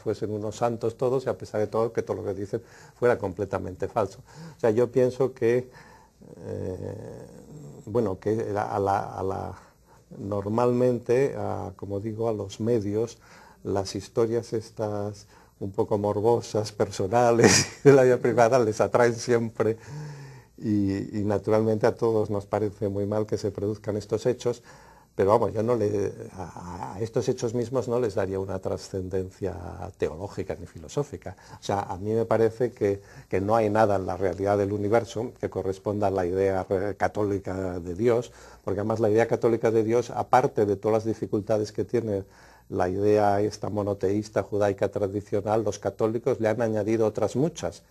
fuesen unos santos todos y a pesar de todo que todo lo que dicen fuera completamente falso. O sea, yo pienso que, eh, bueno, que normalmente, como digo, a los medios, las historias estas un poco morbosas, personales, de la vida privada les atraen siempre y naturalmente a todos nos parece muy mal que se produzcan estos hechos, pero vamos, yo no le, a, estos hechos mismos no les daría una trascendencia teológica ni filosófica. O sea, a mí me parece que, que, no hay nada en la realidad del universo que corresponda a la idea católica de Dios, porque además la idea católica de Dios, aparte de todas las dificultades que tiene la idea esta monoteísta judaica tradicional, los católicos le han añadido otras muchas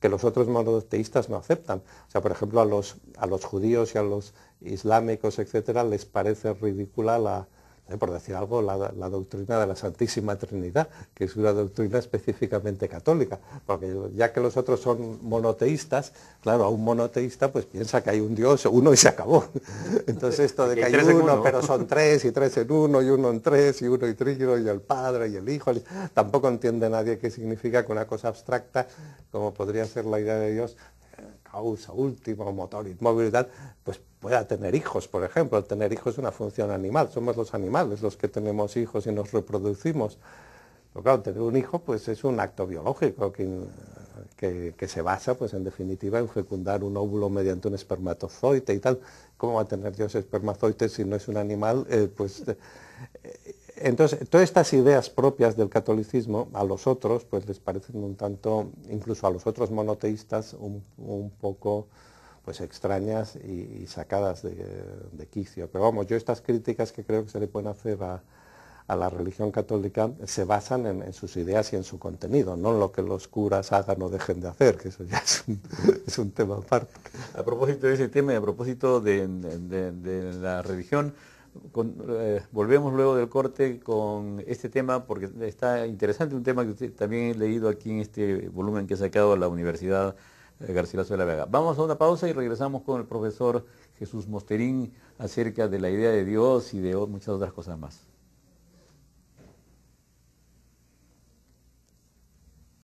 que los otros monoteístas no aceptan. O sea, por ejemplo, a los, a los judíos y a los islámicos, etcétera, les parece ridícula la, ¿eh? por decir algo, la, doctrina de la Santísima Trinidad, que es una doctrina específicamente católica, porque ya que los otros son monoteístas, claro, a un monoteísta pues piensa que hay un Dios, uno y se acabó. Entonces esto de que hay, uno, pero son tres, y tres en uno, y uno en tres, y uno y trígono, y el Padre, y el Hijo, tampoco entiende nadie qué significa que una cosa abstracta, como podría ser la idea de Dios, pausa, último, motor inmóvil y pues pueda tener hijos, por ejemplo. Tener hijos es una función animal, somos los animales los que tenemos hijos y nos reproducimos. Pero claro, tener un hijo pues es un acto biológico que, que, se basa pues en definitiva en fecundar un óvulo mediante un espermatozoide y tal. ¿Cómo va a tener Dios espermatozoides si no es un animal? Eh, pues entonces, todas estas ideas propias del catolicismo a los otros, pues les parecen un tanto, incluso a los otros monoteístas, un, poco pues, extrañas y, sacadas de, quicio. Pero vamos, yo estas críticas que creo que se le pueden hacer a, la religión católica se basan en, sus ideas y en su contenido, no en lo que los curas hagan o dejen de hacer, que eso ya es un, tema aparte. A propósito de ese tema y a propósito de la religión, eh, volvemos luego del corte con este tema porque está interesante, un tema que usted también he leído aquí en este volumen que ha sacado la Universidad eh, Garcilaso de la Vega. Vamos a una pausa y regresamos con el profesor Jesús Mosterín acerca de la idea de Dios y de muchas otras cosas más.